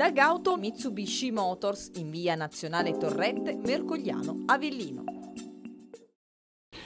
da Gauto Mitsubishi Motors in via Nazionale Torrente, Mercogliano, Avellino.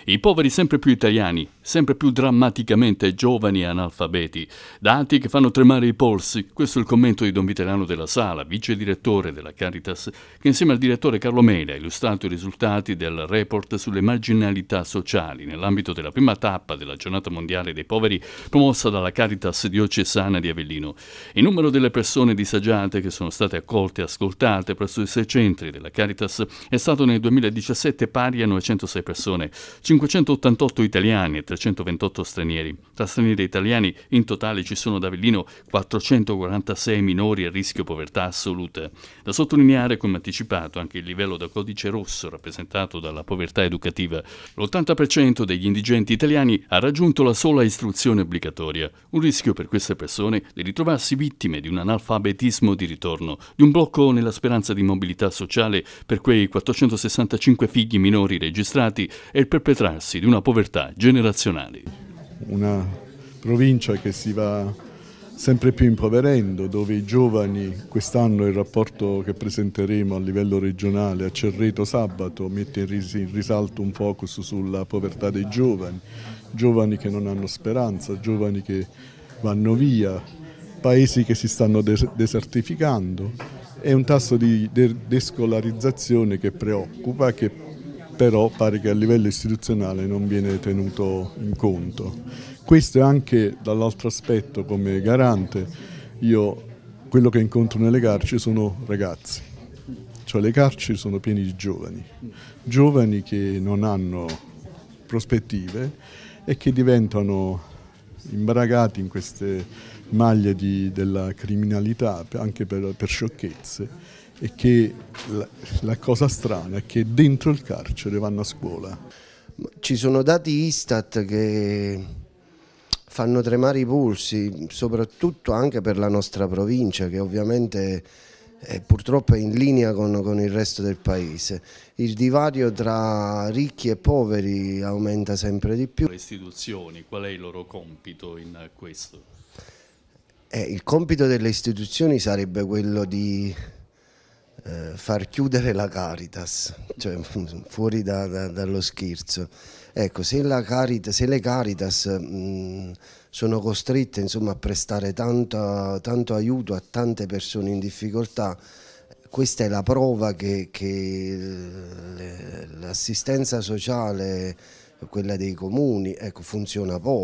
I poveri sempre più italiani sempre più drammaticamente giovani analfabeti, dati che fanno tremare i polsi. Questo è il commento di Don Viterano della Sala, vice direttore della Caritas, che insieme al direttore Carlo Mele ha illustrato i risultati del report sulle marginalità sociali nell'ambito della prima tappa della giornata mondiale dei poveri promossa dalla Caritas diocesana di Avellino. Il numero delle persone disagiate che sono state accolte e ascoltate presso i sei centri della Caritas è stato nel 2017 pari a 906 persone, 588 italiani e 328 stranieri. Tra stranieri italiani in totale ci sono ad Avellino 446 minori a rischio povertà assoluta. Da sottolineare, come anticipato, anche il livello da codice rosso rappresentato dalla povertà educativa. L'80% degli indigenti italiani ha raggiunto la sola istruzione obbligatoria. Un rischio per queste persone di ritrovarsi vittime di un analfabetismo di ritorno, di un blocco nella speranza di mobilità sociale per quei 465 figli minori registrati e il perpetrarsi di una povertà generazionale nazionali. Una provincia che si va sempre più impoverendo, dove i giovani, quest'anno il rapporto che presenteremo a livello regionale a Cerreto sabato mette in risalto un focus sulla povertà dei giovani, giovani che non hanno speranza, giovani che vanno via, paesi che si stanno desertificando, è un tasso di descolarizzazione che preoccupa, che però pare che a livello istituzionale non viene tenuto in conto. Questo è anche dall'altro aspetto come garante, io quello che incontro nelle carceri sono ragazzi, cioè le carceri sono piene di giovani, giovani che non hanno prospettive e che diventano imbragati in queste maglie di, della criminalità anche per, per sciocchezze e che la, la cosa strana è che dentro il carcere vanno a scuola. Ci sono dati Istat che fanno tremare i polsi, soprattutto anche per la nostra provincia che ovviamente è purtroppo è in linea con, con, il resto del paese. Il divario tra ricchi e poveri aumenta sempre di più. Le istituzioni, qual è il loro compito in questo? Eh, il compito delle istituzioni sarebbe quello di eh, far chiudere la Caritas, cioè fuori da, da, dallo scherzo. Ecco, se, Carita, se le Caritas mh, mm, sono costrette insomma, a prestare tanto, tanto aiuto a tante persone in difficoltà, questa è la prova che, che l'assistenza sociale, quella dei comuni, ecco, funziona poco.